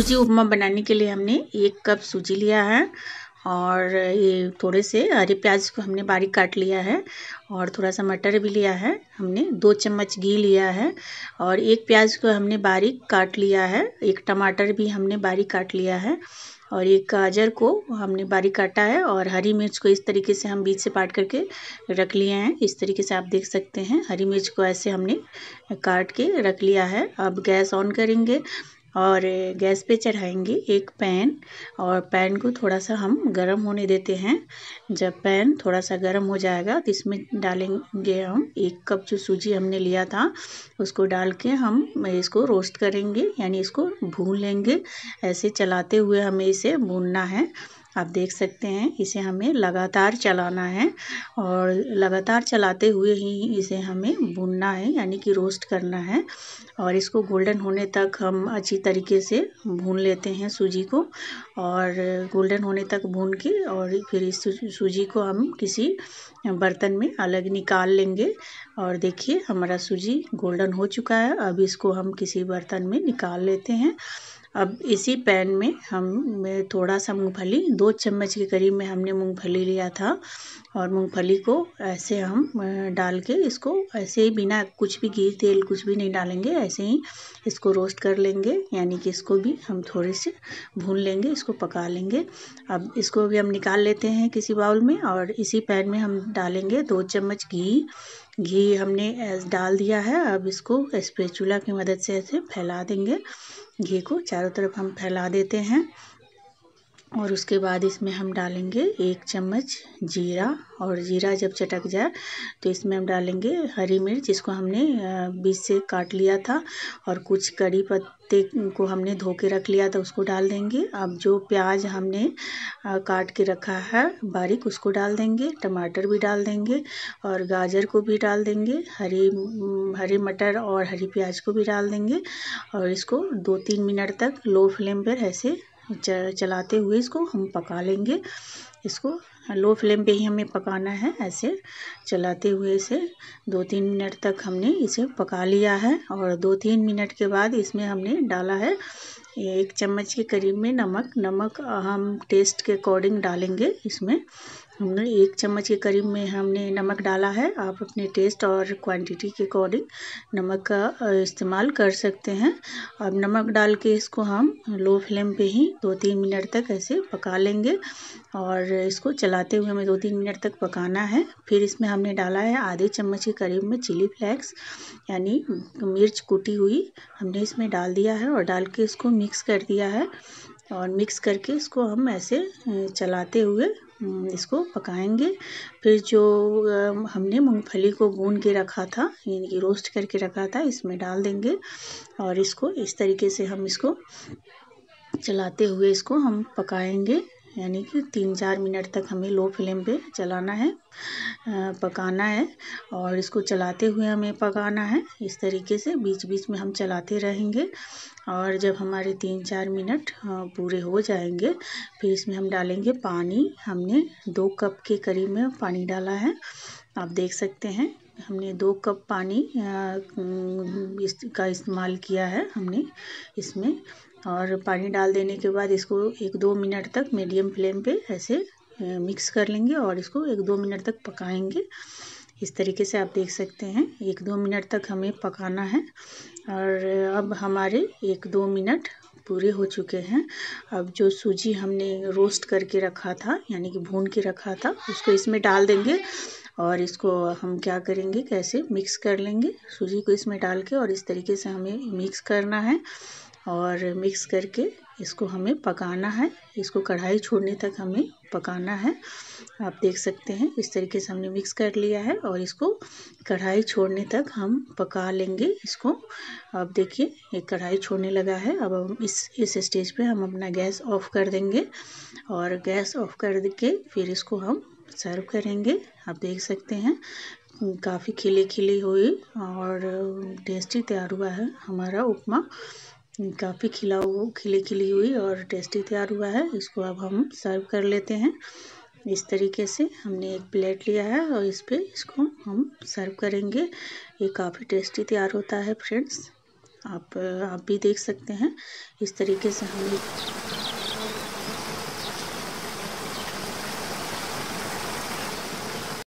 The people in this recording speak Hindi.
सूजी उपमा बनाने के लिए हमने एक कप सूजी लिया है और ये थोड़े से हरे प्याज को हमने बारीक काट लिया है और थोड़ा सा मटर भी लिया है हमने दो चम्मच घी लिया है और एक प्याज को हमने बारीक काट लिया है एक टमाटर भी हमने बारीक काट लिया है और एक गाजर को हमने बारीक काटा है और हरी मिर्च को इस तरीके से हम बीच से काट करके रख लिए हैं इस तरीके से आप देख सकते हैं हरी मिर्च को ऐसे हमने काट के रख लिया है अब गैस ऑन करेंगे और गैस पे चढ़ाएंगे एक पैन और पैन को थोड़ा सा हम गरम होने देते हैं जब पैन थोड़ा सा गरम हो जाएगा तो इसमें डालेंगे हम एक कप जो सूजी हमने लिया था उसको डाल के हम इसको रोस्ट करेंगे यानी इसको भून लेंगे ऐसे चलाते हुए हमें इसे भूनना है आप देख सकते हैं इसे हमें लगातार चलाना है और लगातार चलाते हुए ही इसे हमें भूनना है यानी कि रोस्ट करना है और इसको गोल्डन होने तक हम अच्छी तरीके से भून लेते हैं सूजी को और गोल्डन होने तक भून के और फिर इस सूजी को हम किसी बर्तन में अलग निकाल लेंगे और देखिए हमारा सूजी गोल्डन हो चुका है अब इसको हम किसी बर्तन में निकाल लेते हैं अब इसी पैन में हम में थोड़ा सा मूंगफली दो चम्मच के करीब में हमने मूंगफली लिया था और मूंगफली को ऐसे हम डाल के इसको ऐसे ही बिना कुछ भी घी तेल कुछ भी नहीं डालेंगे ऐसे ही इसको रोस्ट कर लेंगे यानी कि इसको भी हम थोड़े से भून लेंगे इसको पका लेंगे अब इसको भी हम निकाल लेते हैं किसी बाउल में और इसी पैन में हम डालेंगे दो चम्मच घी घी हमने डाल दिया है अब इसको स्पैचुला की मदद से ऐसे फैला देंगे घी को चारों तरफ हम फैला देते हैं और उसके बाद इसमें हम डालेंगे एक चम्मच जीरा और जीरा जब चटक जाए तो इसमें हम डालेंगे हरी मिर्च जिसको हमने बीज से काट लिया था और कुछ कड़ी पत्ते को हमने धो के रख लिया था उसको डाल देंगे अब जो प्याज हमने काट के रखा है बारीक उसको डाल देंगे टमाटर भी डाल देंगे और गाजर को भी डाल देंगे हरी हरी मटर और हरी प्याज को भी डाल देंगे और इसको दो तीन मिनट तक लो फ्लेम पर ऐसे चलाते हुए इसको हम पका लेंगे इसको लो फ्लेम पे ही हमें पकाना है ऐसे चलाते हुए इसे दो तीन मिनट तक हमने इसे पका लिया है और दो तीन मिनट के बाद इसमें हमने डाला है एक चम्मच के करीब में नमक नमक हम टेस्ट के अकॉर्डिंग डालेंगे इसमें हमने एक चम्मच के करीब में हमने नमक डाला है आप अपने टेस्ट और क्वांटिटी के अकॉर्डिंग नमक का इस्तेमाल कर सकते हैं अब नमक डाल के इसको हम लो फ्लेम पे ही दो तीन मिनट तक ऐसे पका लेंगे और इसको चलाते हुए हमें दो तीन मिनट तक पकाना है फिर इसमें हमने डाला है आधे चम्मच के करीब में चिली फ्लैक्स यानी मिर्च कूटी हुई हमने इसमें डाल दिया है और डाल के इसको मिक्स कर दिया है और मिक्स करके इसको हम ऐसे चलाते हुए हम्म, इसको पकाएंगे फिर जो हमने मूंगफली को भून के रखा था यानी कि रोस्ट करके रखा था इसमें डाल देंगे और इसको इस तरीके से हम इसको चलाते हुए इसको हम पकाएंगे यानी कि तीन चार मिनट तक हमें लो फ्लेम पे चलाना है पकाना है और इसको चलाते हुए हमें पकाना है इस तरीके से बीच बीच में हम चलाते रहेंगे और जब हमारे तीन चार मिनट पूरे हो जाएंगे फिर इसमें हम डालेंगे पानी हमने दो कप के करीब में पानी डाला है आप देख सकते हैं हमने दो कप पानी इसका इस्तेमाल किया है हमने इसमें और पानी डाल देने के बाद इसको एक दो मिनट तक मीडियम फ्लेम पे ऐसे मिक्स कर लेंगे और इसको एक दो मिनट तक पकाएंगे इस तरीके से आप देख सकते हैं एक दो मिनट तक हमें पकाना है और अब हमारे एक दो मिनट पूरे हो चुके हैं अब जो सूजी हमने रोस्ट करके रखा था यानी कि भून के रखा था उसको इसमें डाल देंगे और इसको हम क्या करेंगे कैसे मिक्स कर लेंगे सूजी को इसमें डाल के और इस तरीके से हमें मिक्स करना है और मिक्स करके इसको हमें पकाना है इसको कढ़ाई छोड़ने तक हमें पकाना है आप देख सकते हैं इस तरीके से हमने मिक्स कर लिया है और इसको कढ़ाई छोड़ने तक हम पका लेंगे इसको आप देखिए ये कढ़ाई छोड़ने लगा है अब हम इस इस स्टेज पे हम अपना गैस ऑफ कर देंगे और गैस ऑफ कर के फिर इसको हम सर्व करेंगे आप देख सकते हैं काफ़ी खिली खिली हुई और टेस्टी तैयार हुआ है हमारा उपमा काफ़ी खिला खिली खिली हुई और टेस्टी तैयार हुआ है इसको अब हम सर्व कर लेते हैं इस तरीके से हमने एक प्लेट लिया है और इस पर इसको हम सर्व करेंगे ये काफ़ी टेस्टी तैयार होता है फ्रेंड्स आप आप भी देख सकते हैं इस तरीके से हम